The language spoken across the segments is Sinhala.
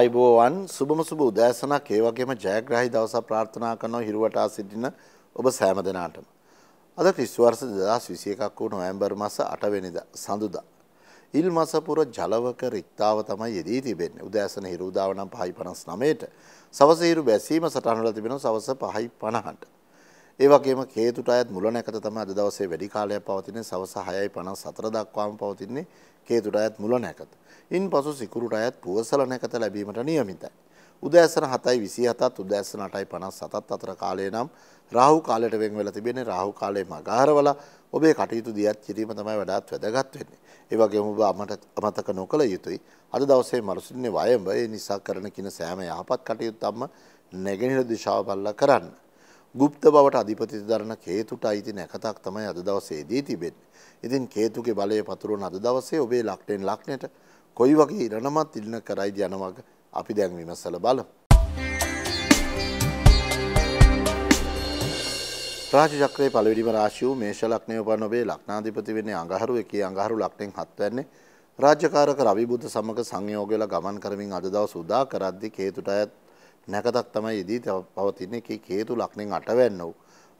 ආයිබෝවන් සුබම සුබ උදෑසනක් ඒ වගේම ජයග්‍රහි දවස ප්‍රාර්ථනා කරනව හිරුවටා සිටින ඔබ සෑම දෙනාටම. අද තිස්වර්ස දෙදස් විසියකක් වූ නොවැම්බර් මස අටවෙනිද සඳුදා. ඉල් මසපුර ජලවක රික්තාව තමයි යෙදී තිබෙන්නේ උදෑසන හිරුදාවනම් පහයි පනස් නමේට සවසහිරු බැසීම සටහනල තිබෙන සවස පහයි පණහන්ට. ඒවගේම කේතුට අයත් මුල නැකත තම අද දවසේ වැඩි කාලයක් පවතින සවස හයයි පනස් සතර දක්වාම පවතින්නේ කේතුට අයත් මුල නැකත. ඉන් පසු සිකුරුට අයත් පුවසල නැකත ලැබීමට නියමිතයි. උදෑසන හතයි විසි හතත් උදෑසන අටයි පනස් සතත් අතර කාලය නම් රාහු කාලයට වෙන් වෙලා තිබෙන රාහු කාලයේ මගහරවල ඔබේ කටයුතු දියත් කිරීම තමයි වඩාත් වැදගත් වෙන්නේ. ඒ වගේම ඔබ අමතක නොකළ යුතුයි. අද දවසේ මනුස්සින්නේ වයඹ ඒ නිසා කරන කින සෑම යහපත් කටයුත්තක්ම නැගෙනහිර දිශාව බලලා කරන්න. ගුප්ත බවට අධිපති දරන කේතුට අයිති නැකතක් තමයි අද දවසේදී තිබෙන්නේ. ඉතින් කේතුගේ බලය පතුරවන අද දවසේ ඔබේ ලක්ටෙන් ලක්නට කොයි වගේ ඉරණමත් ඉල්න කරයිද යනවග අපි දැන් විමසල බලමු. රාජචක්‍රයේ පළවෙනිම රාශිය වූ මේෂ ලග්නය උපන් ඔබේ ලග්නාධිපති වෙන්නේ අඟහරු එකේ අඟහරු ලග්නෙන් හත් වෙන්නේ රාජකාරක රවි බුද්ධ සමග සංයෝග වෙලා ගමන් කරමින් අද දවස් උදා කරද්දී කේතුට අයත් නැකතක් තමයි දී පවතින්නේ එකේ හේතු ලක්ෂණෙන් අටවැන්න වූ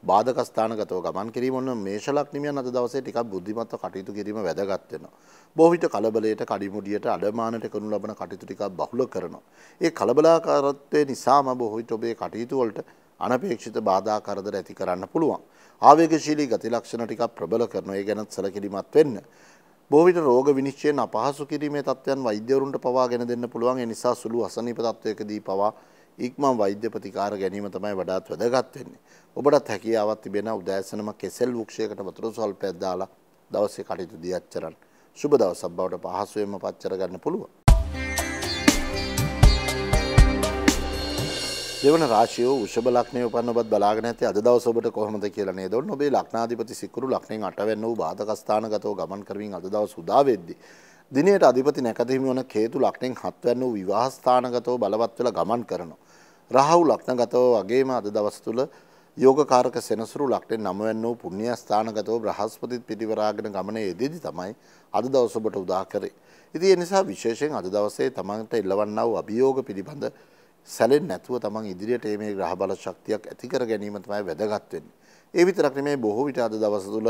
බාධක ස්ථානගතව ගමන් කිරීම ඔන්න මේෂ ලක්ෂණියන් අද දවසේ ටිකක් බුද්ධිමත්ව කටයුතු කිරීම වැදගත් වෙනවා. බොහෝ විට කලබලයට, කඩිමුඩියට, අඩමානට කරනු ලබන කටයුතු ටිකක් බහුල කරනවා. ඒ කලබලාකාරත්වය නිසාම බොහෝ විට ඔබේ කටයුතු වලට අනපේක්ෂිත බාධා කරදර ඇති කරන්න පුළුවන්. ආවේගශීලී ගති ලක්ෂණ ටිකක් ප්‍රබල කරනවා. ඒ ගැනත් සැලකිලිමත් වෙන්න. බොහෝ විට රෝග විනිශ්චයෙන් අපහසු කිරීමේ තත්ත්වයන් වෛද්‍යවරුන්ට පවා ගෙන දෙන්න පුළුවන්. ඒ නිසා සුළු අසනීප තත්ත්වයකදී පවා ඉක්මන් වෛද්‍ය ප්‍රතිකාර ගැනීම තමයි වඩාත් වැදගත් වෙන්නේ. ඔබටත් හැකියාවක් තිබෙන උදෑසනම කෙසෙල් වෘක්ෂයකට වතුර සල්පයක් දාලා දවසේ කටයුතු දියච්චරන්. සුබ දවසක් බවට පහසුවෙන්ම පච්චර ගන්න පුළුවන්. දෙවන රාශියෝ උෂභ ලක්ෂණය උපන්න ඔබත් බලාගෙන ඇති අද දවස ඔබට කොහොමද කියලා නේද? ඔන්න ඔබේ ලක්නාධිපති සිකුරු ලක්ෂණයෙන් අටවැන්න වූ බාධකස්ථානගතව ගමන් කරමින් අද දවස උදා වෙද්දී දිනයට අධිපති නැකතහිමි වන හේතු ලක්නෙන් හත්වැන්න වූ විවාහස්ථානගතව බලවත්වල ගමන් කරනවා. රහවු ලක්නගතව වගේම අද දවස් තුළ යෝගකාරක සෙනසුරු ලක්ටෙන් නමවැන්න වූ පුුණ්‍ය ස්ථානගතව බ්‍රහස්පතිත් පිටිවරාගෙන ගමන යෙදදි තමයි අද දවසබට උදා කරේ. ඉති එනිසා විශේෂයෙන් අද දවසේ තමන්ට එල්ලවන්නව අභියෝග පිළිබඳ සැලෙන් නැතුව තමන් ඉදිරියට ඒමේ ග්‍රහබල ශක්තියක් ඇතිකර ගැනීමතමයි වැදගත්වෙන්. ඒ විතරක්න මේ බොහෝ විට අද දවස තුළ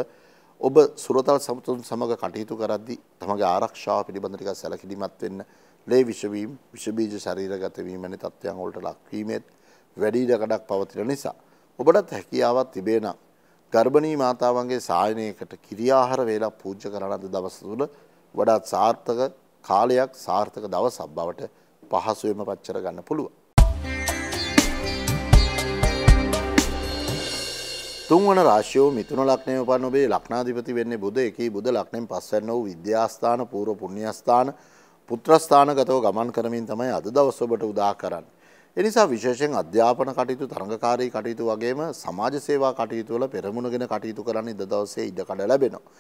ඔබ සුරතල් සමතුන් සමඟ කටයුතු කරද්දි තමගේ ආරක්ෂාව පිළිබඳ ටිකක් සැලකිලිමත් වෙන්න. ලේ විෂවීම්, විෂබීජ ශරීරගත වීම වැනි තත්ත්වයන් වලට ලක්වීමෙත් වැඩි ඉඩකඩක් පවතින නිසා ඔබටත් හැකියාවක් තිබේ නම් ගර්භණී මාතාවන්ගේ සායනයකට කිරියාහාර වේලක් පූජ්‍ය කරන අද දවස තුල වඩාත් සාර්ථක කාලයක් සාර්ථක දවසක් බවට පහසුවෙන්ම පච්චර ගන්න පුළුවන්. තුන්වන රාශියෝ මිතුන ලක්නය පන් ඔබේ ලක්නාධිපති වෙන්නේ බුද එකී බුද ලක්නෙන් පස්සැන්න වූ විද්‍යාස්ථාන පූර්ව පුුණ්‍යස්ථාන පුත්‍රස්ථානගතව ගමන් කරමින් තමයි අද දවස් ඔබට උදා කරන්න. එනිසා විශේෂෙන් අධ්‍යාපන කටයුතු තරඟකාරී කටයුතු වගේම සමාජ සේවා කටයුතුවල පෙරමුණගෙන කටයුතු කරන්න ඉද දවසේ ඉඩ කඩ ලැබෙනවා.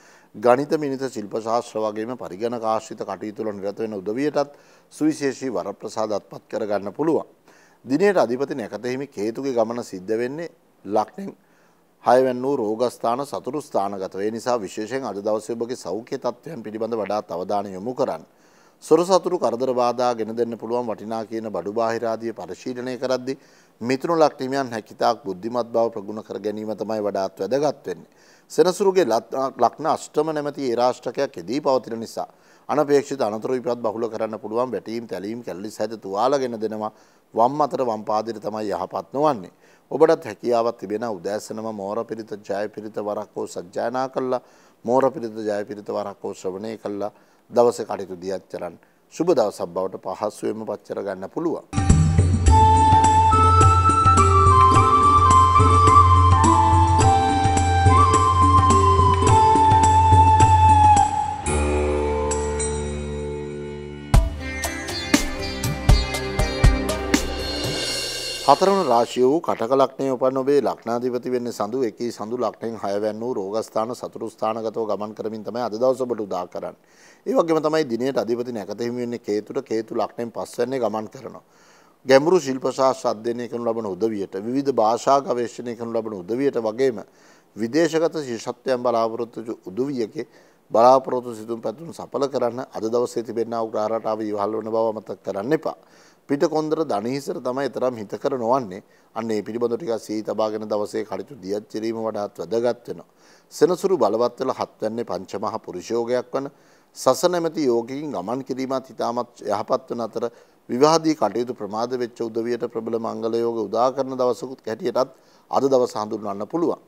ගනිත මිනිත ශිල්පශාස්ත්‍ර වගේම පරිගණ කාශ්‍රිත කටයුතුල නිරතවෙන උදවියටත් සුවිශේෂී වරප්‍රසාදත්පත් කරගන්න පුළුවන්. දිනයට අධිපති නැකතෙහිමි කේතුගේ ගමන සිද්ධ වෙන්නේ ලක්නෙන් හයවැන් වූ රෝගස්ථාන සතුරු ස්ථානගත වේ නිසා විශේෂයෙන් අද දවසේ ඔබගේ සෞඛ්‍ය තත්ත්වයන් පිළිබඳ වඩාත් අවධානය යොමු කරන්න. සොර සතුරු කරදර බාධා ගෙන දෙන්න පුළුවන් වටිනා කියන බඩු බාහිර ආදී පරිශීලනය කරද්දී මිතුරු ලක්නිමියන් හැකිතාක් බුද්ධිමත් බව ප්‍රගුණ කර ගැනීම තමයි වඩාත් වැදගත් වෙන්නේ. සෙනසුරුගේ ලක්න අෂ්ටම නැමැති ඒ රාෂ්ටකයක් එදී පවතින නිසා අනපේක්ෂිත අනතුරු විපත් බහුල කරන්න පුළුවන් වැටීම් තැලීම් කැලලිස් හැද තුවාල ගෙන දෙනවා වම් අතර වම් පාදයට තමයි යහපත් නොවන්නේ. ඔබටත් හැකියාවත් තිබෙන උදෑසනම මෝර පිරිත ජය පිරිත වරක්කෝ සජ්ජානා කල්ලා මෝර පිරිත ජය පිරිත වරක්කෝ ශ්‍රවණය කල්ලා දවස කටයුතු දියත් කරන්න. සුබ දවසක් බවට පහසුවෙන්ම පච්චර ගන්න පුළුවන්. හතරවන රාශිය වූ කටක ලක්ෂණය උපන් ඔබේ ලක්නාධිපති වෙන්නේ සඳු එකී සඳු ලක්ෂණයෙන් හයවැන් වූ රෝගස්ථාන සතුරු ස්ථානගතව ගමන් කරමින් තමයි අද දවස ඔබට උදා කරන්නේ. ඒ වගේම තමයි දිනේට අධිපති නැකත හිමි වෙන්නේ කේතුට කේතු ලක්ෂණයෙන් පස්වැන්නේ ගමන් කරනවා. ගැඹුරු ශිල්ප ශාස්ත්‍ර අධ්‍යයනය කරනු ලබන උදවියට විවිධ භාෂා ගවේෂණය කරනු ලබන උදවියට වගේම විදේශගත ශිෂ්‍යත්වයන් බලාපොරොත්තු උදවියකේ බලාපොරොත්තු සිතුම් පැතුම් සඵල කරන්න අද දවසේ තිබෙනා උග්‍රහරටාව ඉවහල් වන බව මතක් කරන්න එපා. පිට කොන්දර ධනහිසර තමයි තරම් හිතකර නොවන්නේ අන්නේ පිළිබඳ ටික සී තබාගෙන දවසේ කටයුතු දියත් කිරීම වඩාත් වැදගත් වෙනවා. සෙනසුරු බලවත් වෙලා හත්වන්නේ පංචමහ පුරුෂයෝගයක් වන සසනැමැති යෝගිකින් ගමන් කිරීමත් හිතාමත් යහපත් වන අතර විවාහදී කටයුතු ප්‍රමාද වෙච්ච උදවියට ප්‍රබල මංගල යෝග උදා කරන දවසකුත් හැටියටත් අද දවස හඳුන්වන්න පුළුවන්.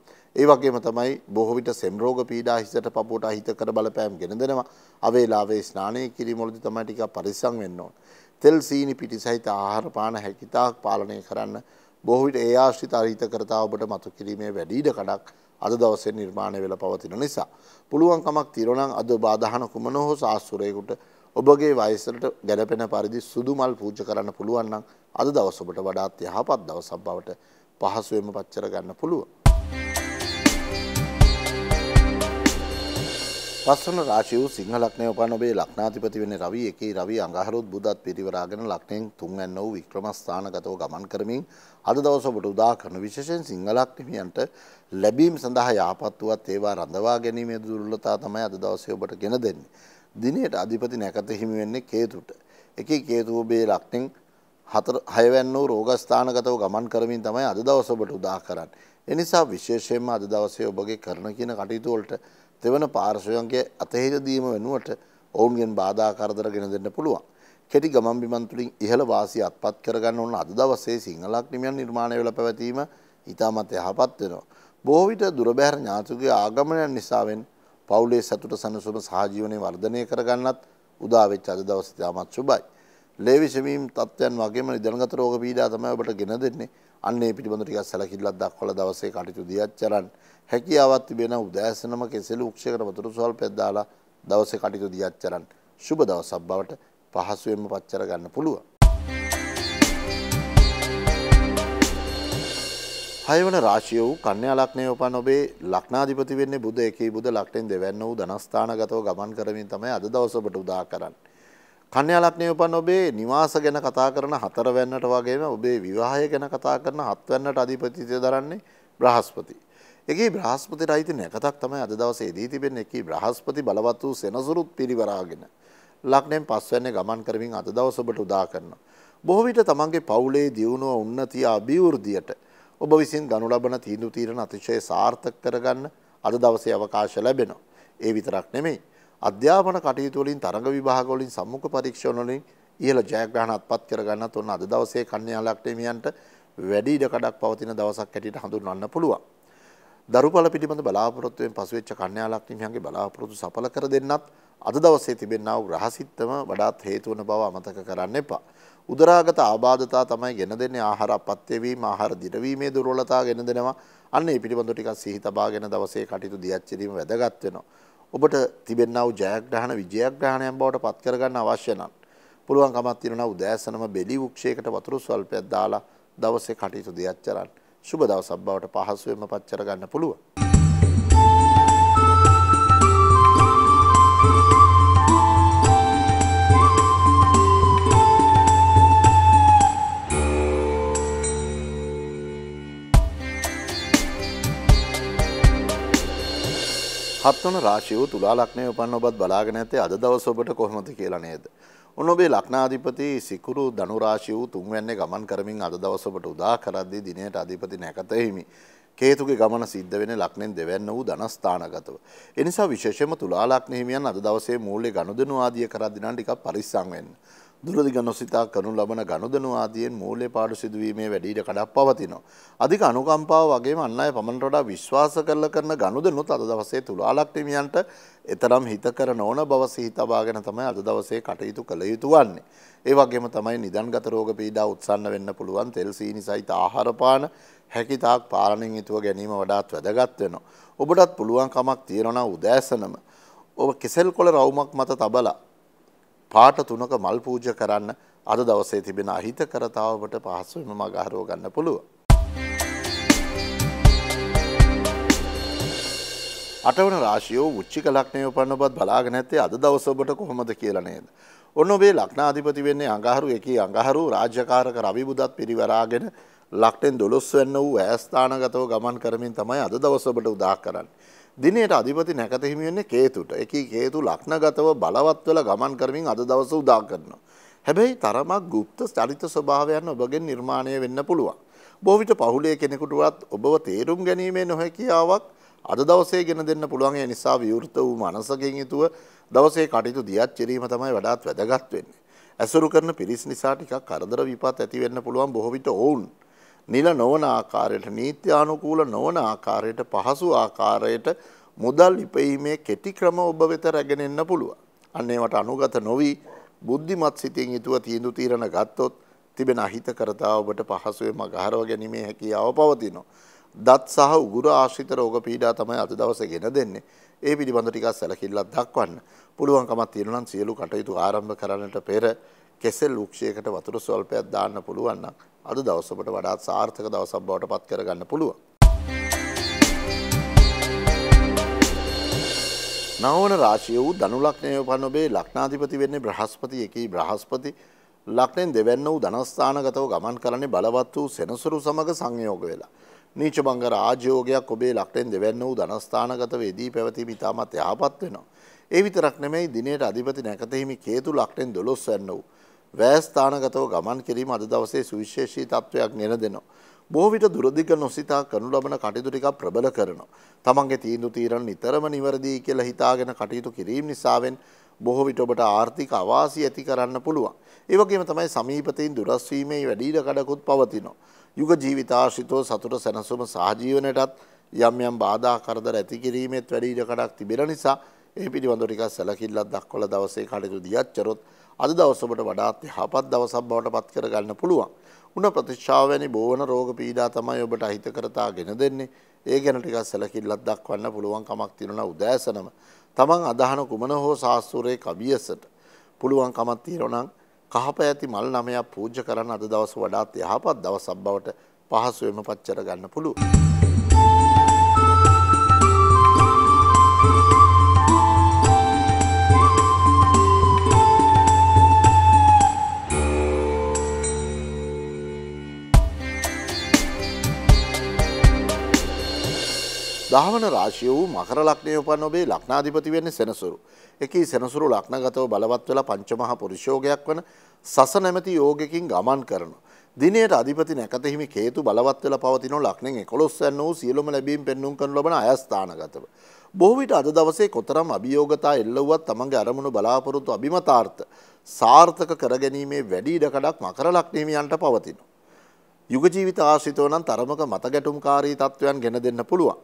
ඒ වගේම තමයි බොහෝ විට සෙම් රෝග පීඩා හිසට පපුවට අහිතකර බලපෑම් ගෙන දෙනවා. අවේලාවේ ස්නානය කිරීම වලදී තමයි ටිකක් පරිස්සම් වෙන්න ඕනේ. තෙල් සීනි පිටි සහිත ආහාර පාන හැකිතාක් පාලනය කරන්න බොහෝ විට ඒ ආශ්‍රිත අහිත කරතා ඔබට මතු කිරීමේ වැඩි ඉඩ කඩක් අද දවසේ නිර්මාණය වෙලා පවතින නිසා පුළුවන් කමක් තිරණං අද බාධාන කුමන හෝ සාස්තුරයෙකුට ඔබගේ වයසට ගැලපෙන පරිදි සුදු මල් පූජ කරන්න පුළුවන් නම් අද දවස ඔබට වඩාත් යහපත් දවසක් බවට පහසුවෙන්ම පච්චර ගන්න පුළුවන්. පස්වන රාශි වූ සිංහලක්නය උපන් ඔබේ ලක්නාතිපති වෙන රවි එකේ රවි අඟහරුත් බුදත් පිරිවරාගෙන ලක්නෙන් තුන් ඇන්න වූ වික්‍රමස්ථානගතව ගමන් කරමින් අද දවස ඔබට උදා කරන විශේෂයෙන් සිංහලක්නිමියන්ට ලැබීම් සඳහා යහපත් වුවත් ඒවා රඳවා ගැනීමේ දුර්ලතා තමයි අද දවසේ ඔබට ගෙන දෙන්නේ. දිනයට අධිපති නැකත හිමි වෙන්නේ කේතුට. එකේ කේතු ඔබේ ලක්නෙන් හතර හයවැන්න වූ රෝගස්ථානගතව ගමන් කරමින් තමයි අද දවස ඔබට උදා කරන්නේ. එනිසා විශේෂයෙන්ම අද දවසේ ඔබගේ කරන කියන කටයුතු වලට දෙවන පාර්ශවයන්ගේ අතහිරදීම වෙනුවට ඔවුන්ගෙන් බාධාකරදර ගෙන දෙන්න පුළුවන්. කෙටි ගමන් බිමන් තුළින් ඉහළ වාසිය අත්පත් කරගන්න ඕන අද දවසේ සිංහලක්නිමියන් නිර්මාණය වෙල පැවතීම ඉතාමත් යහපත් වෙනවා. බොහෝ විට දුරබැහැර ඥාතිකගේ ආගමනයන් නිසාවෙන් පවුලේ සතුට සනසුම සහජීවනය වර්ධනය කරගන්නත් උදාවෙච්ච අද දවස ඉතාමත් සුබයි. ලේවිෂමීම් තත්ත්වයන් වගේම නිදනගත රෝග පීඩා තමයි ඔබට ගෙන දෙන්නේ. අන්නේ පිළිබඳ ටිකක් සැලකිල්ලක් දක්වලා දවසේ කටයුතු දියත් කරන්න. හැකියාවක් තිබෙන උදෑසනම කෙසෙළු උක්ෂයකට වතුර සල්පයක් දාලා දවසේ කටයුතු දියත් කරන්න. සුබ දවසක් බවට පහසුවෙන්ම පච්චර ගන්න පුළුවන්. හයවන රාශිය වූ කන්‍යා ලක්ෂණය උපන් ඔබේ ලක්නාධිපති වෙන්නේ බුධ එකී බුධ ලක්ෂණයෙන් දෙවැන්න වූ ධනස්ථානගතව ගමන් කරමින් තමයි අද දවස ඔබට උදා කරන්නේ. කන්‍යාලග්නයේ උපන් ඔබේ නිවාස ගැන කතා කරන හතරවැන්නට වගේම ඔබේ විවාහය ගැන කතා කරන හත්වැන්නට අධිපතිත්වය දරන්නේ බ්‍රහස්පති. එකී බ්‍රහස්පතිට අයිති නැකතක් තමයි අද දවසේ දී තිබෙන්නේ. එකී බ්‍රහස්පති බලවත් වූ සෙනසුරුත් පිරිවරාගෙන ලග්නයෙන් පස්වැන්නේ ගමන් කරමින් අද දවස ඔබට උදා කරනවා. බොහෝ විට තමන්ගේ පවුලේ දියුණුව උන්නතිය අභිවෘද්ධියට ඔබ විසින් ගනු ලබන තීන්දුව తీරන අතිශය සාර්ථක කරගන්න අද දවසේ අවකාශ ලැබෙනවා. ඒ විතරක් නෙමෙයි අධ්‍යාපන කටයුතු වලින් තරඟ විභාග වලින් සම්මුඛ පරීක්ෂණ වලින් ඉහළ ජයග්‍රහණ අත්පත් කරගන්නත් ඔන්න අද දවසේ කන්‍යා ලක්ෂ්මීයන්ට වැඩි ඉඩ කඩක් පවතින දවසක් හැටියට හඳුන්වන්න පුළුවන්. දරුපල පිටිබඳ බලාපොරොත්තුවෙන් පසුවෙච්ච කන්‍යා ලක්ෂ්මීයන්ගේ බලාපොරොත්තු සඵල කර දෙන්නත් අද දවසේ තිබෙනා වූ රහසිත්තම වඩාත් හේතු වන බව අමතක කරන්න එපා. උදරාගත ආබාධතා තමයි ගෙන දෙන්නේ ආහාර අපත්‍ය වීම, ආහාර දිරවීමේ දුර්වලතා ගෙන දෙනවා. අන්න ඒ පිටිබඳු ටිකක් සිහි තබාගෙන දවසේ කටයුතු දියත් කිරීම වැදගත් වෙනවා. ඔබට තිබෙන්න්නව ජයග්‍රහණ විජයග්‍රහණයන් බවට පත් කරගන්න අවශ්‍ය නම් පුළුවන් කමත් තිරෙන උදෑසනම බෙලි වක්ෂයකට වතුරු ස්වල්පයක් දාලා දවසේ කටයුතු දෙයක්චරන් සුබ දව සබ්බවට පහසුවෙන්ම පච්චරගන්න පුළුව. හත්වන රාශිය වූ තුලා ලක්ෂණය උපන්න ඔබත් බලාගෙන ඇත්තේ අද දවස ඔබට කොහොමද කියලා නේද? ඔන්න ඔබේ ලක්නාධිපති සිකුරු ධනු රාශිය වූ තුන්වැන්නේ ගමන් කරමින් අද දවස ඔබට උදා කරද්දී දිනයට අධිපති නැකත හිමි. කේතුගේ ගමන සිද්ධ වෙන ලක්නෙන් දෙවැන්න වූ ධනස්ථානගතව. එනිසා විශේෂයෙන්ම තුලා ලක්න හිමියන් අද දවසේ මූල්‍ය ගනුදෙනු ආදිය කරද්දී නම් ටිකක් පරිස්සම් වෙන්න. දුරදිග නොසිතා කරනු ලබන ගණුදනු ආදියෙන් මූලේ පාඩු සිදුවීමේ වැඩීට කඩක් පවතිනවා. අධික අනුකම්පාව වගේ අන්න අය පමණට වඩා විශ්වාස කරල කරන ගණුදනුත් අද දවසේ තුළාලක්ටිමියන්ට එතරම් හිත කර නොවන බව සිහිතබාගෙන තමයි අද දවසේ කටයුතු කළ යුතු වන්නේ. ඒ වගේම තමයි නිදන්ගත රෝග පීඩා උත්සන්න වෙන්න පුළුවන් තෙල් සීනි සහිත ආහාර පාන හැකිතාක් පාලනින් යුතුව ගැනීම වඩාත් වැදගත් වෙනවා. ඔබටත් පුළුවන් කමක් තියෙනවා උදෑසනම ඔබ කෙසෙල් කොළ රවුමක් මත තබලා පාට තුනක මල් පූජ කරන්න අද දවසේ තිබෙන අහිත කරතාවට පහසුවම මගහරෝ ගන්න පුළුව. අටවන රාශියෝ උච්චික ලක්නය පන්නබත් බලාගෙන ඇත්තේ අද දවස ඔබට කොහොමද කියලා නේද. ඔන්න ඔබේ ලක්නාධිපති වෙන්නේ අඟහරු එකී අඟහරු රාජ්‍යකාරක රවිබුදත් පිරිවරාගෙන ලක්ටෙන් දොළොස් වෙන්න වූ ඇස්ථානගතව ගමන් කරමින් තමයි අද දවස ඔබට උදා කරන්නේ. දිනයට අධිපති නැකත හිමිවෙන්නේ කේතුට. එකී කේතු ලක්නගතව බලවත්වල ගමන් කරමින් අද දවස උදා කරනවා. හැබැයි තරමක් গুপ্ত චරිත ස්වභාවයන් ඔබගෙන් නිර්මාණය වෙන්න පුළුවන්. බොහෝ විට පහුලේ කෙනෙකුටවත් ඔබව තේරුම් ගැනීමේ නොහැකියාවක් අද දවසේ ගෙන දෙන්න පුළුවන් ඒ නිසා විවෘත වූ මනසකින් යුතුව දවසේ කටයුතු දියත් කිරීම තමයි වඩාත් වැදගත් වෙන්නේ. ඇසුරු කරන පිරිස් නිසා ටිකක් කරදර විපත් ඇති වෙන්න පුළුවන් බොහෝ විට ඔවුන් නිල නොවන ආකාරයට නීත්‍යානුකූල නොවන ආකාරයට පහසු ආකාරයට මුදල් ඉපයීමේ කෙටි ක්‍රම ඔබ වෙත රැගෙන එන්න පුළුවන්. අන්න ඒවට අනුගත නොවි බුද්ධිමත් සිතින් යුතුව තීන්දුව තීරණ ගත්තොත් තිබෙන අහිතකරතා ඔබට පහසුවේ මගහරව ගැනීමේ හැකියාව පවතිනවා. දත් සහ උගුර ආශ්‍රිත රෝග පීඩා තමයි අද දවසේ ගෙන දෙන්නේ. ඒ පිළිබඳ ටිකක් සැලකිල්ලක් දක්වන්න. පුළුවන්කමක් තියෙනවා නම් සියලු කටයුතු ආරම්භ කරන්නට පෙර කෙසෙල් වෘක්ෂයකට වතුර ස්වල්පයක් දාන්න පුළුවන් නම් අද දවස ඔබට වඩාත් සාර්ථක දවසක් බවට පත් කරගන්න පුළුවන්. නවවන රාශිය වූ ධනු ලග්නය වන ඔබේ ලග්නාධිපති වෙන්නේ බ්‍රහස්පති එකී බ්‍රහස්පති ලග්නෙන් දෙවැන්න වූ ධනස්ථානගතව ගමන් කරන්නේ බලවත් වූ සෙනසුරු සමග සංයෝග වෙලා. නීච බංග රාජයෝගයක් ඔබේ ලක්ටෙන් දෙවැන්න වූ ධනස්ථානගත වේදී පැවතීම ඉතාමත් යහපත් වෙනවා. ඒ විතරක් නෙමෙයි දිනේට අධිපති නැකතෙහිමි කේතු ලක්ටෙන් 12 වෙන්න වූ වෑස්ථානගතව ගමන් කිරීම අද දවසේ සුවිශේෂී තත්ත්වයක් ගෙන දෙනවා. බොහෝ විට දුරදිග නොසිතා කරනු ලබන කටයුතු ටිකක් ප්‍රබල කරනවා. තමන්ගේ තීන්දුව තීරණ නිතරම නිවැරදි කියලා හිතාගෙන කටයුතු කිරීම නිසාවෙන් බොහෝ විට ඔබට ආර්ථික අවාසි ඇති කරන්න පුළුවන්. ඒ වගේම තමයි සමීපතයින් දුරස් වීමේ වැඩි ඉඩ කඩකුත් පවතිනවා. යුග ජීවිතාශ්‍රිතව සතුට සැනසුම සහජීවනයටත් යම් යම් බාධා කරදර ඇති කිරීමෙත් වැඩි ඉඩ කඩක් තිබෙන නිසා ඒ පිළිබඳව ටිකක් සැලකිල්ලක් දක්වලා දවසේ කටයුතු දියච්චරොත් අද දවස ඔබට වඩාත් යහපත් දවසක් බවට පත් කරගන්න පුළුවන්. උණ ප්‍රතිශාව වැනි බෝවන රෝග පීඩා තමයි ඔබට අහිතකරතා ගෙන දෙන්නේ. ඒ ගැන ටිකක් සැලකිල්ලක් දක්වන්න පුළුවන් කමක් තියෙනවා උදෑසනම. තමන් අදහන කුමන හෝ සාස්තුරේ කවියසට පුළුවන් කමක් තියෙනවා නම් කහප ඇති මල් නමයක් පූජ්‍ය කරන්න අද දවස වඩාත් යහපත් දවසක් බවට පහසුවෙන්ම පච්චර ගන්න පුළුවන්. දහවන රාශිය වූ මකර ලක්නය උපන් ඔබේ ලක්නාධිපති වෙන්නේ සෙනසුරු. එකී සෙනසුරු ලක්නගතව බලවත් වෙලා පංචමහා පුරුෂෝගයක් වන සස නැමැති යෝගකින් ගමන් කරන. දිනයට අධිපති නැකත හිමි හේතු බලවත් වෙලා පවතින ලක්නෙන් 11 යන වූ සියලුම ලැබීම් පෙන්눔 කරන ලබන අයස්ථානගතව. බොහෝ විට අද දවසේ කොතරම් අභියෝගතා එල්ලුවත් තමන්ගේ අරමුණු බලාපොරොත්තු අභිමතාර්ථ සාර්ථක කරගැනීමේ වැඩි ඉඩ කඩක් මකර ලක්න හිමියන්ට පවතිනවා. යුග ජීවිත ආශ්‍රිතව නම් තරමක මත ගැටුම්කාරී තත්වයන් ගෙන දෙන්න පුළුවන්.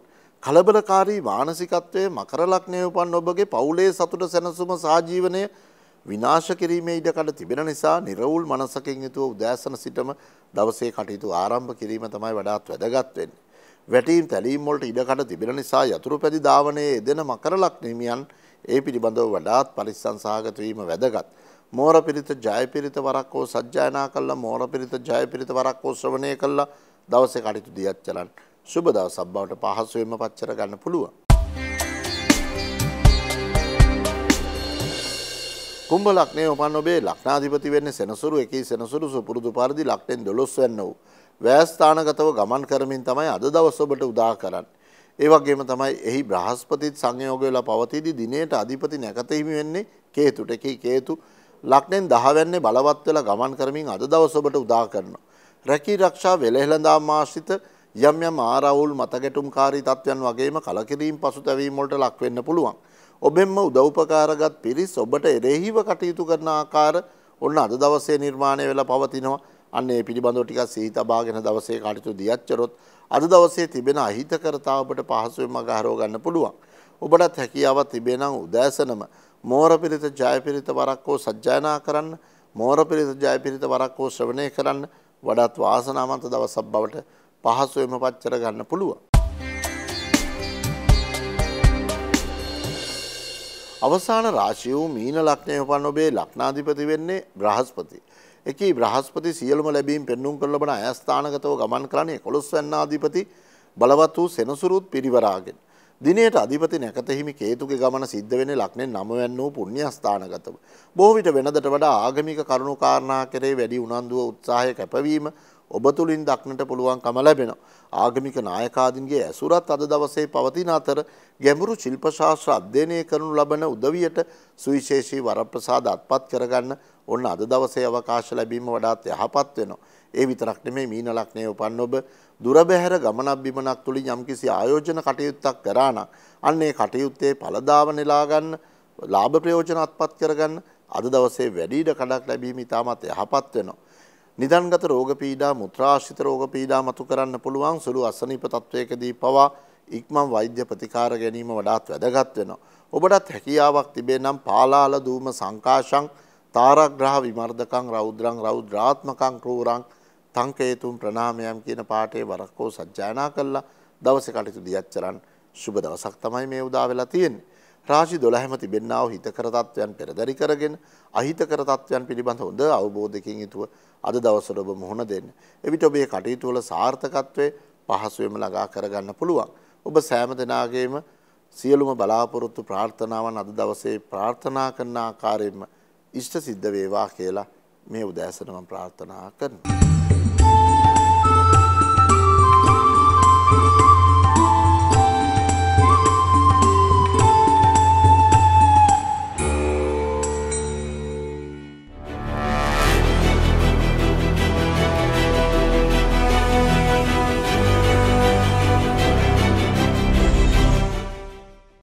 කලබලකාරී මානසිකත්වය මකර ලග්නයේ උපන් ඔබගේ පවුලේ සතුට සැනසුම සාජීවනය විනාශ කිරීමේ ඉඩකඩ තිබෙන නිසා නිර්වුල් මනසකින් යුතුව උදෑසන සිටම දවසේ කටයුතු ආරම්භ කිරීම තමයි වඩාත් වැදගත් වෙන්නේ. වැටීම් තැලීම් වලට ඉඩකඩ තිබෙන නිසා යතුරු පැදි ධාවනයේ යෙදෙන මකර ලග්නීමියන් ඒ පිළිබඳව වඩාත් පරිස්සම් සහගත වීම වැදගත්. මෝර පිරිත ජය පිරිත වරක් හෝ සජ්ජායනා කළා මෝර පිරිත ජය පිරිත වරක් හෝ ශ්‍රවණය කළා දවසේ කටයුතු දියත් චලන්නේ සුබ දවසක් බවට පහසුවෙන්ම පච්චර ගන්න පුළුවන්. කුම්භ ලග්නයේ උපන් ඔබේ ලග්නාධිපති වෙන්නේ සෙනසුරු 1 සෙනසුරු සුපුරුදු පරිදි ලග්නෙන් 12 වෙන්න වූ ව්‍යස්ථානගතව ගමන් කරමින් තමයි අද දවස ඔබට උදා කරන්නේ. ඒ වගේම තමයි එහි බ්‍රහස්පතිත් සංයෝග වෙලා පවතිදී දිනේට අධිපති නැකත හිමි වෙන්නේ කේතුට. ඒකේ කේතු ලග්නෙන් 10 වෙන්නේ බලවත් වෙලා ගමන් කරමින් අද දවස ඔබට උදා කරනවා. රැකී ආරක්ෂා වෙලෙහෙළඳාම් ආශ්‍රිත යම් යම් ආරවුල් මතගැටුම්කාරී තත්ත්වයන් වගේම කලකිරීම පසුතැවීම් වලට ලක් වෙන්න පුළුවන්. ඔබෙන්ම උදව්පකාරගත් පිරිස් ඔබට එරෙහිව කටයුතු කරන ආකාර ඔන්න අද දවසේ නිර්මාණය වෙලා පවතිනවා. අන්න ඒ පිළිබඳව ටිකක් සිහිතබාගෙන දවසේ කටයුතු දියච්චරොත් අද දවසේ තිබෙන අහිතකරතාවට පහසුවෙන් මඟ හරව ගන්න පුළුවන්. ඔබටත් හැකියාවක් තිබේ නම් උදෑසනම මෝරපිරිත ජයපිරිත වරක් හෝ සජ්ජායනා කරන්න, මෝරපිරිත ජයපිරිත වරක් හෝ ශ්‍රවණය කරන්න වඩාත් වාසනාවන්ත දවසක් බවට පහසුවෙම පච්චර ගන්න පුළුවන්. අවසාන රාශිය වූ මීන ලක්නය පන් ඔබේ ලක්නාධිපති වෙන්නේ බ්‍රහස්පති. එක බ්‍රහස්පති සියලම ලැබීම් පෙන්නුම් කරලබන අයස්ථානකතව ගමන් කරන්නේ කොළොස් වන්නාධිපති බලවත් වූ සෙනසුරුත් පිරිවරාගෙන. දිනයට අධිපති නැකතහිමි කේතුක ගමන සිද්ධ වෙන ලක්නෙන් නමවැන්න වූ පුුණ්‍යස්ථානගතව. බෝවිට වෙනදට වඩා ආගමික කරුණු කාරණා කරේ වැඩි උනන්දුව උත්සාහය කැපවීම ඔබ තුළින් දක්නට පුළුවන්කම ලැබෙනවා. ආගමික නායකාදීන්ගේ ඇසුරත් අද දවසේ පවතින අතර ගැඹුරු ශිල්ප ශාස්ත්‍ර අධ්‍යයනය කරනු ලබන උදවියට සුවිශේෂී වරප්‍රසාද අත්පත් කරගන්න ඔන්න අද දවසේ අවකාශ ලැබීම වඩාත් යහපත් වෙනවා. ඒ විතරක් නෙමේ මීන ලග්නයේ උපන් ඔබ දුරබැහැර ගමනක් බිමනක් තුලින් යම්කිසි ආයෝජන කටයුත්තක් කරා නම් අන්න ඒ කටයුත්තේ ඵලදාව නෙලා ගන්න, ලාභ ප්‍රයෝජන අත්පත් කරගන්න අද දවසේ වැඩි ඉඩ කඩක් ලැබීම ඉතාමත් යහපත් වෙනවා. නිදන්ගත රෝග පීඩා මුත්‍රාශ්‍රිත රෝග පීඩා මතු කරන්න පුළුවන් සුළු අසනීප තත්වයකදී පවා ඉක්මන් වෛද්‍ය ප්‍රතිකාර ගැනීම වඩාත් වැදගත් වෙනවා. ඔබටත් හැකියාවක් තිබේ නම් පාලාල දූම සංකාශං තාරග්‍රහ විමර්ධකං රෞද්‍රං රෞද්‍රාත්මකං ක්‍රූරං තංකේතුම් ප්‍රණාමයම් කියන පාඨයේ වරක්කෝ සජ්ජායනා කළා දවසේ කටයුතු දියත් කරන්න. සුබ දවසක් තමයි මේ උදා වෙලා තියෙන්නේ. රාශි 12ම තිබෙන්නාව හිතකර තත්වයන් පෙරදරි කරගෙන අහිතකර තත්වයන් පිළිබඳ හොඳ අවබෝධයකින් යුතුව අද දවසට ඔබ මුහුණ දෙන්න. එවිට ඔබේ කටයුතු වල සාර්ථකත්වය පහසුවෙන්ම ළඟා කරගන්න පුළුවන්. ඔබ සෑම දෙනාගේම සියලුම බලාපොරොත්තු ප්‍රාර්ථනාවන් අද දවසේ ප්‍රාර්ථනා කරන ආකාරයෙන්ම ඉෂ්ට සිද්ධ වේවා කියලා මේ උදෑසන මම ප්‍රාර්ථනා කරනවා.